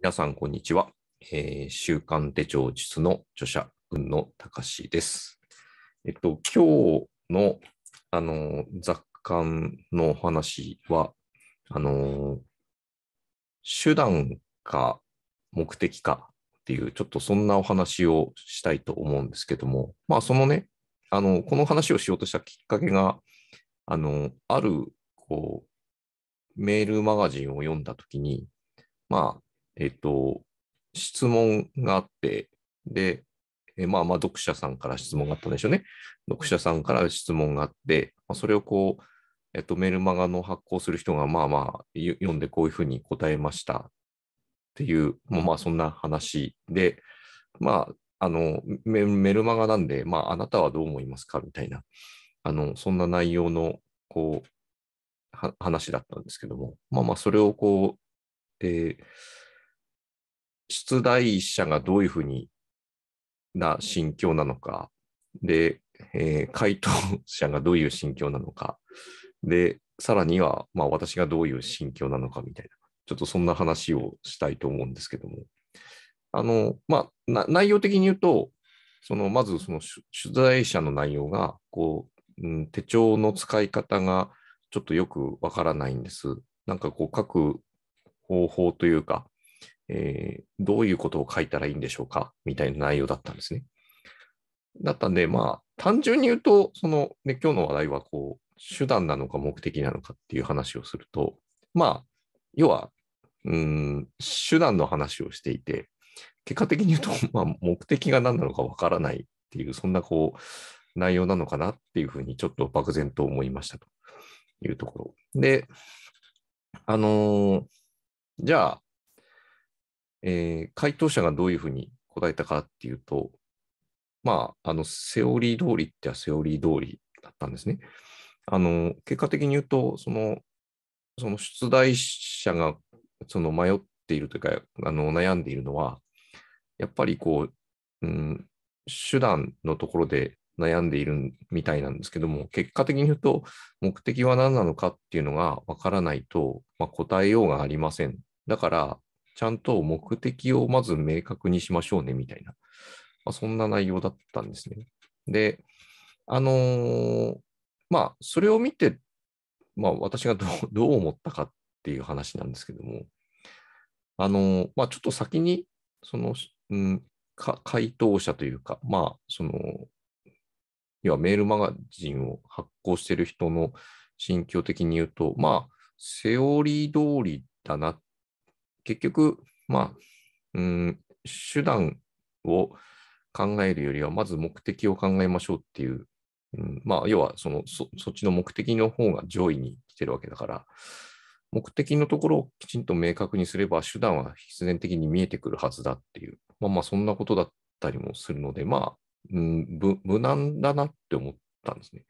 皆さん、こんにちは。えー、週刊手帳術の著者、海野隆です。えっと、今日の、あの、雑感のお話は、あの、手段か目的かっていう、ちょっとそんなお話をしたいと思うんですけども、まあ、そのね、あの、この話をしようとしたきっかけが、あの、ある、こう、メールマガジンを読んだときに、まあ、えっと、質問があって、で、えまあまあ読者さんから質問があったんでしょうね。読者さんから質問があって、まあ、それをこう、えっと、メルマガの発行する人がまあまあ読んでこういうふうに答えましたっていう、まあまあそんな話で、まあ、あのメルマガなんで、まあ、あなたはどう思いますかみたいな、あのそんな内容のこう話だったんですけども、まあまあそれをこう、えー、出題者がどういうふうにな心境なのか、で、えー、回答者がどういう心境なのか、で、さらには、まあ、私がどういう心境なのかみたいな、ちょっとそんな話をしたいと思うんですけども、あの、まあ、内容的に言うと、そのまずその取材者の内容がこう、うん、手帳の使い方がちょっとよくわからないんです。なんかこう書く方法というか、えー、どういうことを書いたらいいんでしょうかみたいな内容だったんですね。だったんで、まあ、単純に言うと、その、ね、今日の話題は、こう、手段なのか目的なのかっていう話をすると、まあ、要は、うん、手段の話をしていて、結果的に言うと、まあ、目的が何なのかわからないっていう、そんなこう、内容なのかなっていうふうに、ちょっと漠然と思いましたというところ。で、あのー、じゃあ、えー、回答者がどういうふうに答えたかっていうと、まあ、あの、セオリー通りってはセオリー通りだったんですね。あの、結果的に言うと、その、その出題者がその迷っているというか、あの悩んでいるのは、やっぱりこう、うん、手段のところで悩んでいるみたいなんですけども、結果的に言うと、目的は何なのかっていうのがわからないと、まあ、答えようがありません。だから、ちゃんと目的をまず明確にしましょうねみたいな、まあ、そんな内容だったんですね。で、あのー、まあ、それを見て、まあ、私がどう 思ったかっていう話なんですけども、あのー、まあ、ちょっと先に、その、うん、回答者というか、まあ、その、要はメールマガジンを発行している人の心境的に言うと、まあ、セオリー通りだなっ結局、まあ、うん、手段を考えるよりは、まず目的を考えましょうっていう、うん、まあ、要はそのそ、そっちの目的の方が上位に来てるわけだから、目的のところをきちんと明確にすれば、手段は必然的に見えてくるはずだっていう、まあまあ、そんなことだったりもするので、まあ、うん、無難だなって思ったんですね。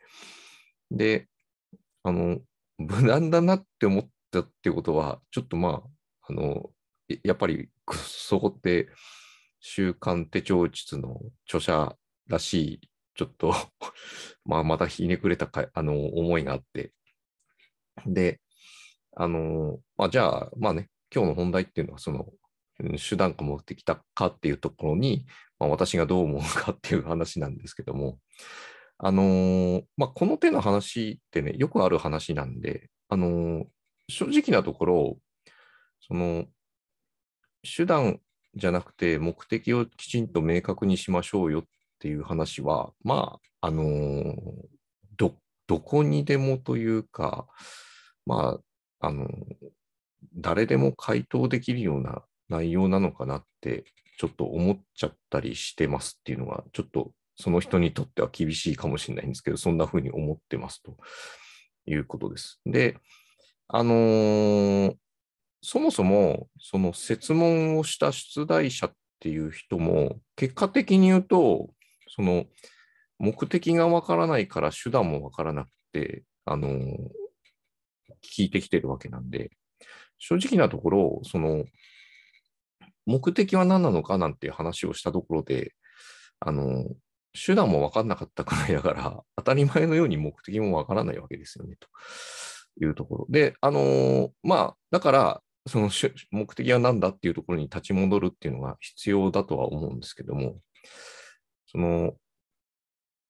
で、あの、無難だなって思ったってことは、ちょっとまあ、あの、やっぱりそこって、週刊手帳術の著者らしい、ちょっと まあ、またひねくれたかあの思いがあって。で、あの、まあ、じゃあ、まあね、今日の本題っていうのは、その、手段かてきたかっていうところに、まあ、私がどう思うかっていう話なんですけども、あのー、まあ、この手の話ってね、よくある話なんで、あのー、正直なところ、その、手段じゃなくて目的をきちんと明確にしましょうよっていう話は、まあ、あのー、ど、どこにでもというか、まあ、あのー、誰でも回答できるような内容なのかなってちょっと思っちゃったりしてますっていうのが、ちょっとその人にとっては厳しいかもしれないんですけど、そんな風に思ってますということです。で、あのー、そもそも、その設問をした出題者っていう人も、結果的に言うと、その目的がわからないから手段もわからなくて、あの、聞いてきてるわけなんで、正直なところ、その、目的は何なのかなんていう話をしたところで、あの、手段も分かんなかったくらいだから、当たり前のように目的も分からないわけですよね、というところ。で、あのまあ、だから、その目的は何だっていうところに立ち戻るっていうのが必要だとは思うんですけども、その、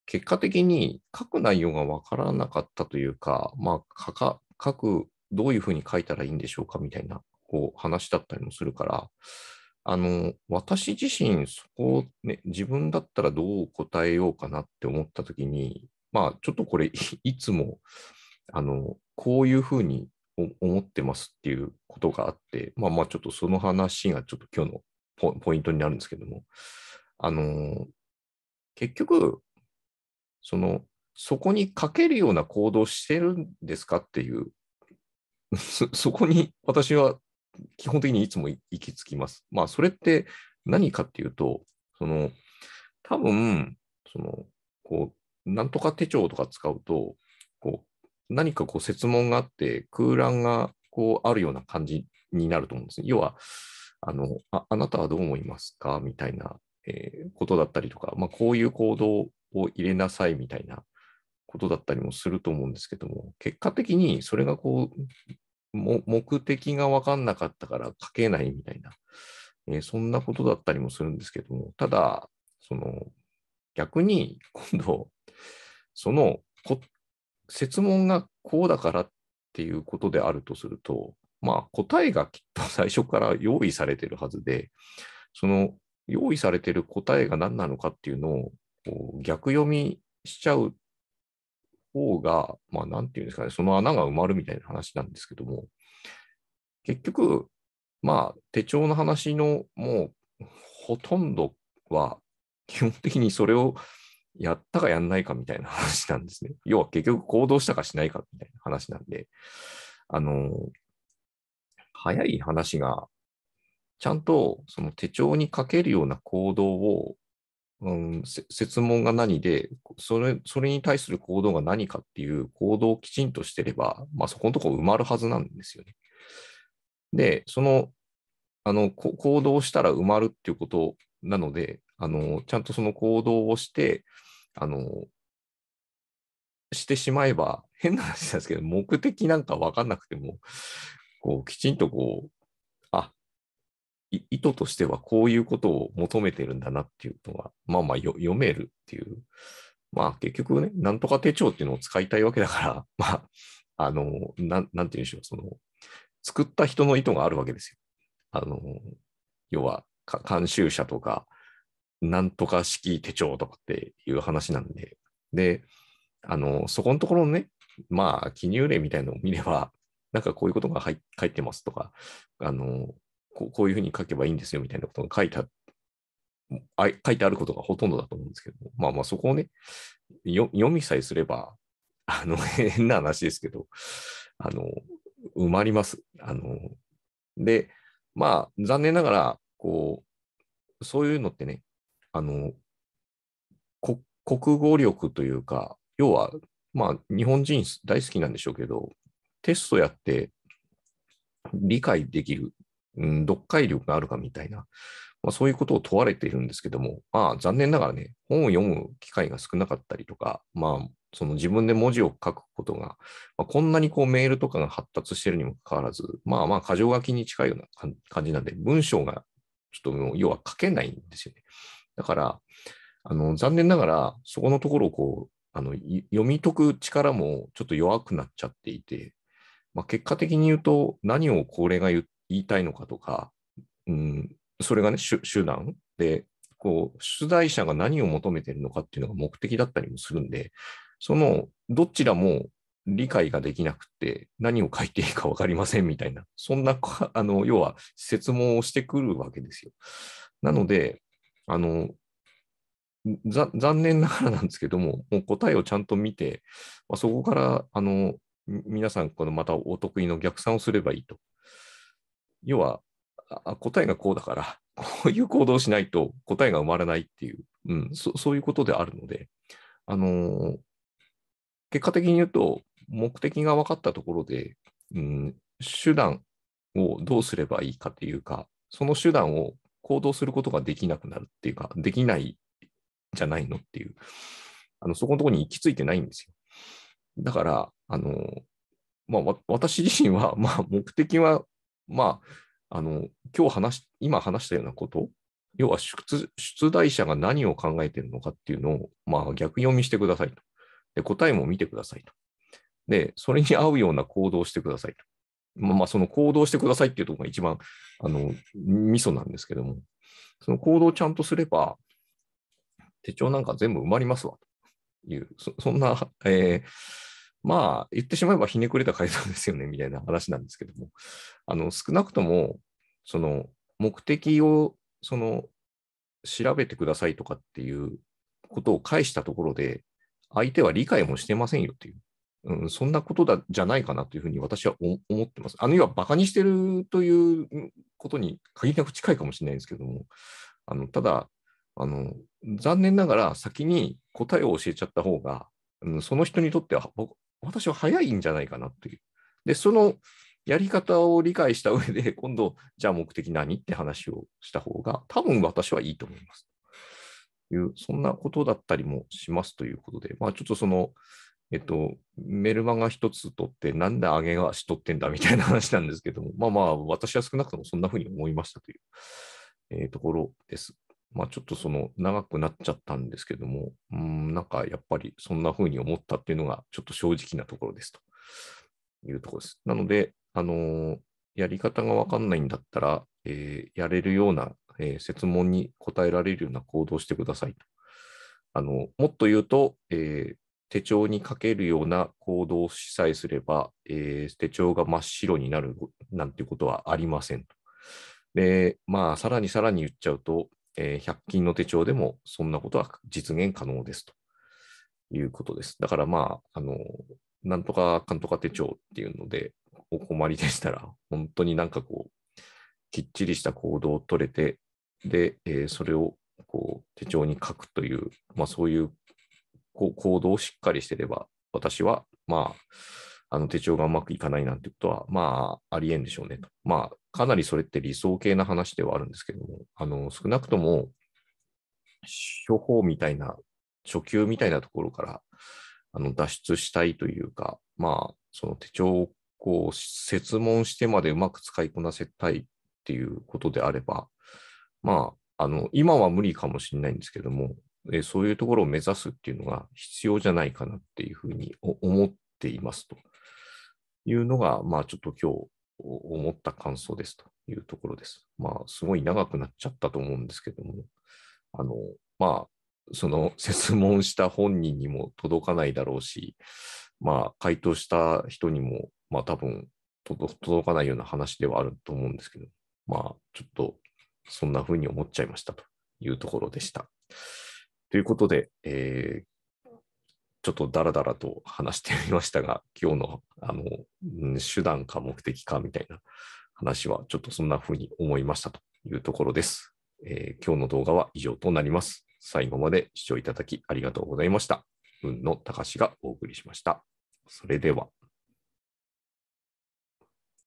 結果的に書く内容がわからなかったというか、まあ、書か、書く、どういうふうに書いたらいいんでしょうかみたいな、こう、話だったりもするから、あの、私自身、そこをね、自分だったらどう答えようかなって思ったときに、まあ、ちょっとこれ、いつも、あの、こういうふうに思ってますっていうことがあって、まあまあちょっとその話がちょっと今日のポポイントになるんですけども、あのー、結局、その、そこにかけるような行動してるんですかっていう、そそこに私は基本的にいつも行き着きます。まあ、それって何かっていうと、その、多分、その、こう、なんとか手帳とか使うと、こう、何かこう、設問があって、空欄がこうあるような感じになると思うんですね。要は、あの、ああなたはどう思いますかみたいな、えー、ことだったりとか、まあ、こういう行動を入れなさいみたいなことだったりもすると思うんですけども、結果的にそれがこう、も目的が分かんなかったから書けないみたいな、えー、そんなことだったりもするんですけども、ただ、その逆に今度、そのこ説問がこうだからっっていうことであるとすると、まあ、答えがきっと最初から用意されてるはずで、その用意されてる答えが何なのかっていうのを逆読みしちゃう方が、まあ、なんていうんですかね、その穴が埋まるみたいな話なんですけども、結局、まあ、手帳の話のもうほとんどは、基本的にそれをやったかやんないかみたいな話なんですね。要は結局行動したかしないかみたいな話なんで、あの、早い話が、ちゃんとその手帳に書けるような行動を、うん、説問が何でそれ、それに対する行動が何かっていう行動をきちんとしてれば、まあ、そこのところ埋まるはずなんですよね。で、その、あの、行動したら埋まるっていうことなので、あの、ちゃんとその行動をして、あの、してしまえば、変な話なんですけど、目的なんか分かんなくても、こう、きちんとこう、あ、意図としてはこういうことを求めてるんだなっていうのが、まあまあ読めるっていう。まあ結局ね、なんとか手帳っていうのを使いたいわけだから、まあ、あの、なん、なんて言うんでしょう、その、作った人の意図があるわけですよ。あの、要は、監修者とか、なんとか式手帳とかっていう話なんで、で、あの、そこのところのね、まあ、記入例みたいのを見れば、なんかこういうことが入いてますとか、あのこ、こういうふうに書けばいいんですよみたいなことが書いてあ書いてあることがほとんどだと思うんですけど、まあまあそこをね、読みさえすれば、あの、変な話ですけど、あの、埋まります。あの、で、まあ残念ながら、こう、そういうのってね、あの、国語力というか、要は、まあ、日本人大好きなんでしょうけど、テストやって理解できる、うん、読解力があるかみたいな、まあ、そういうことを問われているんですけども、まあ、残念ながらね、本を読む機会が少なかったりとか、まあ、その自分で文字を書くことが、まあ、こんなにこうメールとかが発達しているにもかかわらず、まあまあ、過剰書きに近いような感じなんで、文章がちょっともう要は書けないんですよね。だから、あの残念ながら、そこのところをこうあの読み解く力もちょっと弱くなっちゃっていて、まあ、結果的に言うと、何をこれが言いたいのかとか、うん、それがね、手段で、こう、出題者が何を求めてるのかっていうのが目的だったりもするんで、そのどちらも理解ができなくて、何を書いていいか分かりませんみたいな、そんな、あの要は、説問をしてくるわけですよ。なので、あの、残念ながらなんですけども、もう答えをちゃんと見て、まあ、そこから、あの、皆さん、このまたお得意の逆算をすればいいと。要は、あ答えがこうだから、こういう行動をしないと答えが生まれないっていう、うん、そそういうことであるので、あのー、結果的に言うと、目的が分かったところで、うん、手段をどうすればいいかというか、その手段を行動することができなくなるっていうか、できないじゃないのっていう、あのそこのところに行き着いてないんですよ。だから、あの、まあ、私自身は、まあ、目的は、まあ、あの、今日話し、今話したようなこと、要は出題者が何を考えているのかっていうのを、まあ、逆読みしてくださいと。で、答えも見てくださいと。で、それに合うような行動をしてくださいと。まあ、その行動してくださいっていうところが一番、あの、ミソなんですけども、その行動をちゃんとすれば、手帳なんか全部埋まりますわ、という、そそんな、えー、まあ、言ってしまえばひねくれた回答ですよね、みたいな話なんですけども、あの、少なくとも、その、目的を、その、調べてくださいとかっていうことを返したところで、相手は理解もしてませんよっていう。うん、そんなことだじゃないかなというふうに私は思ってます。あるいはバカにしてるということに限りなく近いかもしれないんですけども、あのただあの、残念ながら先に答えを教えちゃった方が、うん、その人にとっては僕私は早いんじゃないかなという。で、そのやり方を理解した上で、今度、じゃあ目的何って話をした方が、多分私はいいと思います。いう、そんなことだったりもしますということで、まあちょっとその、えっと、メルマガ一つ取って、なんで上げがしとってんだみたいな話なんですけども、まあまあ、私は少なくともそんなふうに思いましたという、えー、ところです。まあちょっとその長くなっちゃったんですけども、うん、なんかやっぱりそんなふうに思ったっていうのがちょっと正直なところですというところです。なので、あのー、やり方がわかんないんだったら、えー、やれるような、えー、説問に答えられるような行動をしてくださいと。あのもっと言うと、えー、手帳に書けるような行動をしさえすれば、えー、手帳が真っ白になるなんてことはありませんと。で、まあ、さらにさらに言っちゃうと、えー、100均の手帳でもそんなことは実現可能ですということです。だからまあ、あの、なんとかかんとか手帳っていうので、お困りでしたら、本当になんかこう、きっちりした行動を取れて、で、えー、それをこう手帳に書くという、まあ、そういうこう行動をしっかりしてれば、私は、まあ、あの手帳がうまくいかないなんてことは、まあ、ありえんでしょうねと。まあ、かなりそれって理想系な話ではあるんですけども、あの、少なくとも、処方みたいな、初級みたいなところから、あの、脱出したいというか、まあ、その手帳をこう、設問してまでうまく使いこなせたいっていうことであれば、まあ、あの、今は無理かもしれないんですけども、えそういうところを目指すっていうのが必要じゃないかなっていうふうに思っていますというのが、まあちょっと今日思った感想ですというところです。まあすごい長くなっちゃったと思うんですけども、あの、まあその質 問した本人にも届かないだろうし、まあ回答した人にも、まあ多分届かないような話ではあると思うんですけど、まあちょっとそんな風に思っちゃいましたというところでした。ということで、えー、ちょっとだらだらと話してみましたが、今日のあの、うん、手段か目的かみたいな話は、ちょっとそんな風に思いましたというところです。えー、今日の動画は以上となります。最後まで視聴いただきありがとうございました。運の高しがお送りしました。それでは。